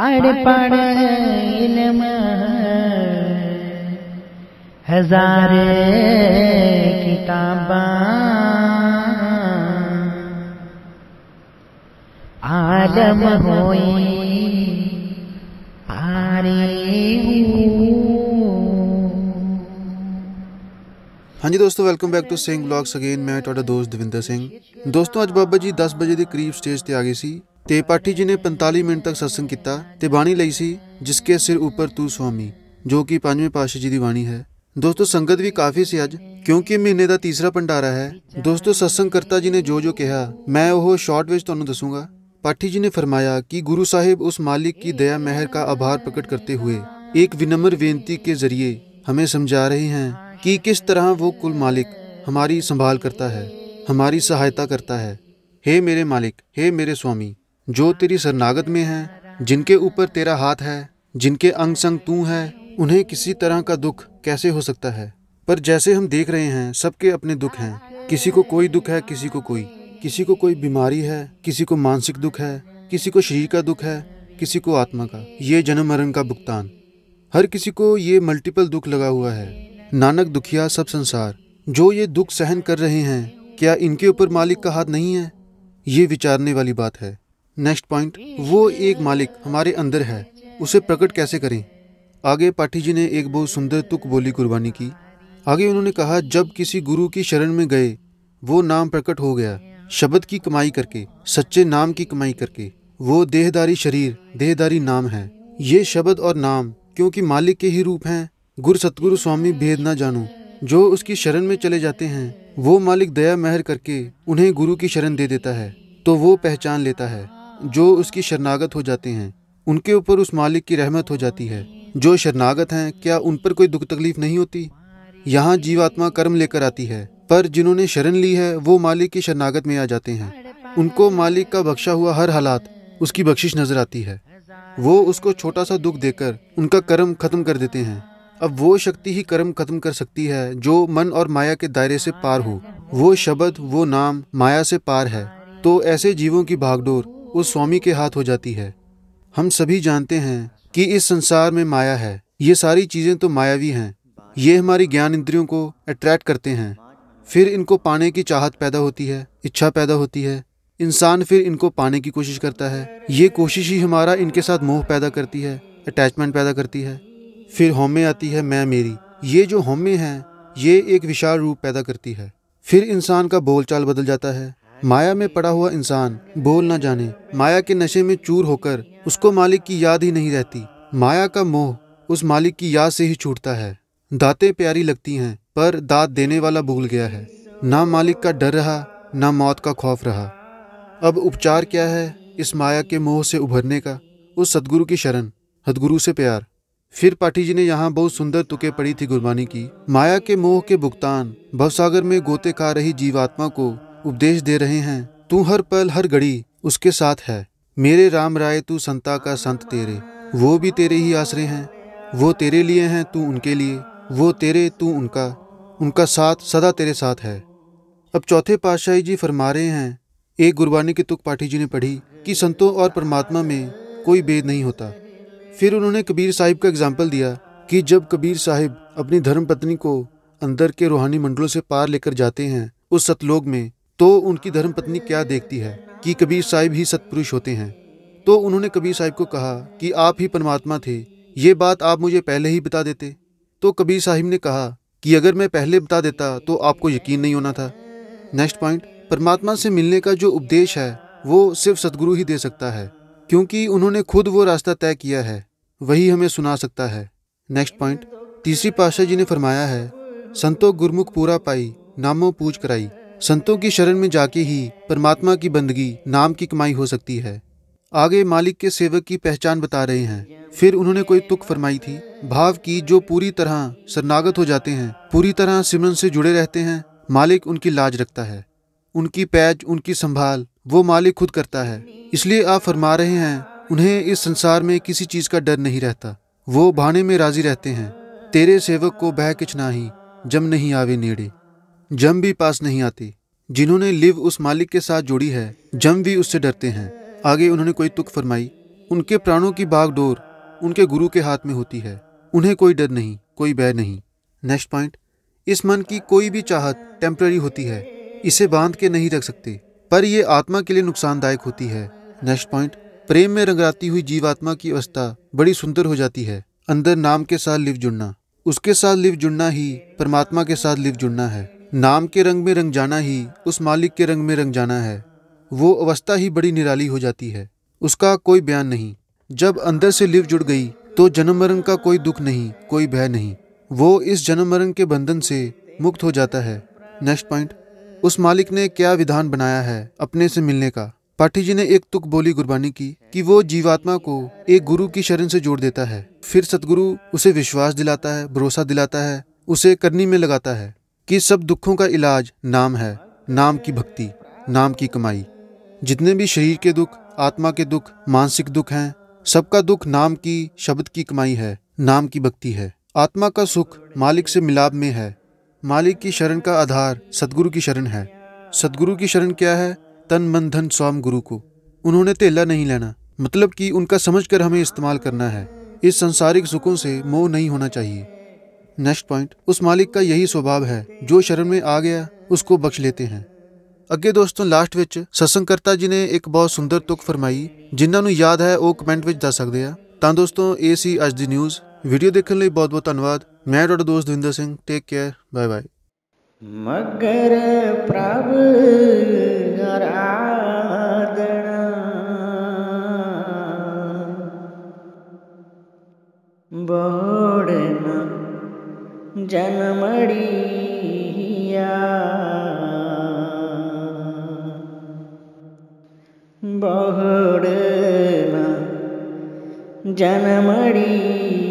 पढ़ पढ़ इलम हजारे किताबा आलम होई ਹਾਂਜੀ ਦੋਸਤੋ welcome back to Singh vlogs again ਮੈਂ ਤੁਹਾਡਾ ਦੋਸਤ ਦਵਿੰਦਰ ਸਿੰਘ ਦੋਸਤੋ ਅੱਜ ਬਾਬਾ ਜੀ 10 ਵਜੇ ਦੇ ਕਰੀਬ ਸਟੇਜ ਤੇ ਆ ਗਏ ਸੀ ਤੇ ਪਾਠੀ ਜੀ ਨੇ 45 ਮਿੰਟ ਤੱਕ ਸਤਸੰਗ ਕੀਤਾ ਤੇ ਬਾਣੀ ਲਈ ਸੀ ਜਿਸ ਕੇ ਸਿਰ ਉੱਪਰ ਤੂ ਸੁਆਮੀ ਜੋ ਕਿ ਪੰਜਵੇਂ ਪਾਸ਼ਾ ਜੀ ਦੀ ਬਾਣੀ ਹੈ ਦੋਸਤੋ ਸੰਗਤ ਵੀ ਕਾਫੀ ਸੀ ਅੱਜ ਕਿਉਂਕਿ ਮਹੀਨੇ ਦਾ ਤੀਸਰਾ ਪੰਡਾਰਾ ਹੈ ਦੋਸਤੋ ਸਤਸੰਗ ਕਰਤਾ ਜੀ ਨੇ ਜੋ ਜੋ ਕਿਹਾ ਮੈਂ ਉਹ ਸ਼ਾਰਟ ਵਿੱਚ ਤੁਹਾਨੂੰ ਦੱਸੂਗਾ ਪਾਠੀ ਜੀ ਨੇ ਫਰਮਾਇਆ ਕਿ ਗੁਰੂ ਸਾਹਿਬ ਉਸ ਮਾਲਿਕ ਕੀ ਦਇਆ ਮਹਿਰ ਦਾ ਆਭਾਰ ਪ੍ਰਗਟ ਕਰਤੇ ਹੋਏ ਇੱਕ ਵਿਨਮਰ ਬੇਨਤੀ ਕੇ ਜ਼ਰੀਏ ਹਮੇ ਸਮਝਾ ਰਹੇ ਹਨ ਕਿ ਕਿਸ ਤਰ੍ਹਾਂ ਉਹ ਕੁਲ ਮਾਲਿਕ ਹਮਾਰੀ ਸੰਭਾਲ ਕਰਤਾ ਹੈ ਹਮਾਰੀ ਸਹਾਇਤਾ ਕਰਤਾ ਹੈ हे मेरे मालिक हे मेरे स्वामी जो तेरी शरणागत में हैं जिनके ऊपर तेरा हाथ है जिनके अंग संग तू है उन्हें किसी तरह का दुख कैसे हो सकता है पर जैसे हम देख रहे हैं सबके अपने दुख हैं किसी को कोई दुख है किसी को कोई किसी को कोई बीमारी है किसी को मानसिक दुख है किसी को शरीर का दुख है किसी को आत्मा का ये जन्म मरण का भुगतान हर किसी को ये मल्टीपल दुख लगा हुआ है नानक दुखिया सब संसार जो ये दुख सहन कर रहे हैं क्या इनके ऊपर मालिक का हाथ नहीं है ये विचारने वाली बात है नेक्स्ट पॉइंट वो एक मालिक हमारे अंदर है उसे प्रकट कैसे करें आगे पाठी जी ने एक बहुत सुंदर तुक बोली कुर्बानी की आगे उन्होंने कहा जब किसी गुरु की शरण में गए वो नाम प्रकट हो गया शब्द की कमाई करके सच्चे नाम की कमाई करके वो देहदारी शरीर देहदारी नाम है ये शब्द और नाम क्योंकि मालिक के ही रूप हैं गुरु सतगुरु स्वामी भेद ना जानो जो उसकी शरण में चले जाते हैं वो मालिक दया मेहर करके उन्हें गुरु की शरण दे देता है तो वो पहचान लेता है जो उसकी शरणागत हो जाते हैं उनके ऊपर उस मालिक की रहमत हो जाती है जो शरणागत हैं क्या उन पर कोई दुख तकलीफ नहीं होती यहाँ जीवात्मा कर्म लेकर आती है पर जिन्होंने शरण ली है वो मालिक की शरणागत में आ जाते हैं उनको मालिक का बख्शा हुआ हर हालात उसकी बख्शिश नजर आती है वो उसको छोटा सा दुख देकर उनका कर्म खत्म कर देते हैं अब वो शक्ति ही कर्म खत्म कर सकती है जो मन और माया के दायरे से पार हो वो शब्द वो नाम माया से पार है तो ऐसे जीवों की भागडोर उस स्वामी के हाथ हो जाती है हम सभी जानते हैं कि इस संसार में माया है ये सारी चीज़ें तो मायावी हैं ये हमारी ज्ञान इंद्रियों को अट्रैक्ट करते हैं फिर इनको पाने की चाहत पैदा होती है इच्छा पैदा होती है इंसान फिर इनको पाने की कोशिश करता है ये कोशिश ही हमारा इनके साथ मोह पैदा करती है अटैचमेंट पैदा करती है फिर होमे आती है मैं मेरी ये जो होमे हैं ये एक विशाल रूप पैदा करती है फिर इंसान का बोलचाल बदल जाता है माया में पड़ा हुआ इंसान बोल ना जाने माया के नशे में चूर होकर उसको मालिक की याद ही नहीं रहती माया का मोह उस मालिक की याद से ही छूटता है दातें प्यारी लगती हैं पर दात देने वाला भूल गया है ना मालिक का डर रहा ना मौत का खौफ रहा अब उपचार क्या है इस माया के मोह से उभरने का उस सदगुरु की शरण सदगुरु से प्यार फिर पाठी जी ने यहाँ बहुत सुंदर तुके पड़ी थी गुरबानी की माया के मोह के भुगतान भवसागर में गोते खा रही जीवात्मा को उपदेश दे रहे हैं तू हर पल हर घड़ी उसके साथ है मेरे राम राय तू संता का संत तेरे वो भी तेरे ही आश्रय हैं वो तेरे लिए हैं तू उनके लिए वो तेरे तू उनका उनका साथ सदा तेरे साथ है अब चौथे पातशाही जी फरमा रहे हैं एक गुरबानी की तुक पाठी जी ने पढ़ी कि संतों और परमात्मा में कोई भेद नहीं होता फिर उन्होंने कबीर साहिब का एग्जाम्पल दिया कि जब कबीर साहिब अपनी धर्म पत्नी को अंदर के रूहानी मंडलों से पार लेकर जाते हैं उस सतलोक में तो उनकी धर्मपत्नी क्या देखती है कि कबीर साहिब ही सत्पुरुष होते हैं तो उन्होंने कबीर साहिब को कहा कि आप ही परमात्मा थे ये बात आप मुझे पहले ही बता देते तो कबीर साहिब ने कहा कि अगर मैं पहले बता देता तो आपको यकीन नहीं होना था नेक्स्ट पॉइंट परमात्मा से मिलने का जो उपदेश है वो सिर्फ सदगुरु ही दे सकता है क्योंकि उन्होंने खुद वो रास्ता तय किया है वही हमें सुना सकता है नेक्स्ट पॉइंट तीसरी पाशाह जी ने फरमाया है संतो गुरमुख पूरा पाई नामो पूज कराई संतों की शरण में जाके ही परमात्मा की बंदगी नाम की कमाई हो सकती है आगे मालिक के सेवक की पहचान बता रहे हैं फिर उन्होंने कोई तुक फरमाई थी भाव की जो पूरी तरह शरणागत हो जाते हैं पूरी तरह सिमरन से जुड़े रहते हैं मालिक उनकी लाज रखता है उनकी पैच उनकी संभाल वो मालिक खुद करता है इसलिए आप फरमा रहे हैं उन्हें इस संसार में किसी चीज का डर नहीं रहता वो भाने में राजी रहते हैं तेरे सेवक को बह किच ना ही जम नहीं आवे नेड़े जम भी पास नहीं आती जिन्होंने लिव उस मालिक के साथ जोड़ी है जम भी उससे डरते हैं आगे उन्होंने कोई तुक फरमाई उनके प्राणों की बागडोर उनके गुरु के हाथ में होती है उन्हें कोई डर नहीं कोई भय नहीं नेक्स्ट पॉइंट इस मन की कोई भी चाहत टेम्प्ररी होती है इसे बांध के नहीं रख सकते पर यह आत्मा के लिए नुकसानदायक होती है नेक्स्ट पॉइंट प्रेम में रंगराती हुई जीवात्मा की अवस्था बड़ी सुंदर हो जाती है अंदर नाम के साथ लिव जुड़ना उसके साथ लिव जुड़ना ही परमात्मा के साथ लिव जुड़ना है नाम के रंग में रंग जाना ही उस मालिक के रंग में रंग जाना है वो अवस्था ही बड़ी निराली हो जाती है उसका कोई बयान नहीं जब अंदर से लिव जुड़ गई तो जन्म मरण का कोई दुख नहीं कोई भय नहीं वो इस जन्म मरण के बंधन से मुक्त हो जाता है नेक्स्ट पॉइंट उस मालिक ने क्या विधान बनाया है अपने से मिलने का पाठी जी ने एक तुक बोली गुरबानी की कि वो जीवात्मा को एक गुरु की शरण से जोड़ देता है फिर सतगुरु उसे विश्वास दिलाता है भरोसा दिलाता है उसे करनी में लगाता है कि सब दुखों का इलाज नाम है नाम की भक्ति नाम की कमाई जितने भी शरीर के दुख आत्मा के दुख मानसिक दुख हैं सबका दुख नाम की शब्द की कमाई है नाम की भक्ति है आत्मा का सुख मालिक से मिलाप में है मालिक की शरण का आधार सदगुरु की शरण है सदगुरु की शरण क्या है तन मन धन स्वाम गुरु को उन्होंने तेला नहीं लेना मतलब कि उनका समझकर हमें इस्तेमाल करना है इस संसारिक सुखों से मोह नहीं होना चाहिए नेक्स्ट पॉइंट उस मालिक का यही ਸੁਭਾਅ ਹੈ ਜੋ ਸ਼ਰਮ ਵਿੱਚ ਆ ਗਿਆ ਉਸ ਕੋ ਬਖਸ਼ ਲੇਤੇ ਹਨ ਅੱਗੇ ਦੋਸਤੋ ਲਾਸਟ ਵਿੱਚ ਸਤਸੰਗਕਰਤਾ ਜੀ ਨੇ ਇੱਕ ਬਹੁਤ ਸੁੰਦਰ ਤੁਕ ਫਰਮਾਈ ਜਿਨ੍ਹਾਂ ਨੂੰ ਯਾਦ ਹੈ ਉਹ ਕਮੈਂਟ ਵਿੱਚ ਦੱਸ ਸਕਦੇ ਆ ਤਾਂ ਦੋਸਤੋ ਇਹ ਸੀ ਅੱਜ ਦੀ ਨਿਊਜ਼ ਵੀਡੀਓ ਦੇਖਣ ਲਈ ਬਹੁਤ ਬਹੁਤ ਧੰਨਵਾਦ ਮੈਂ ਤੁਹਾਡਾ ਦੋਸਤ Davinder Singh take care bye bye ਮਗਰ ਪ੍ਰਭ ਆਰਾਧਨਾ ਬਹੁਤ जनमड़िया बहुड़ जनमड़ी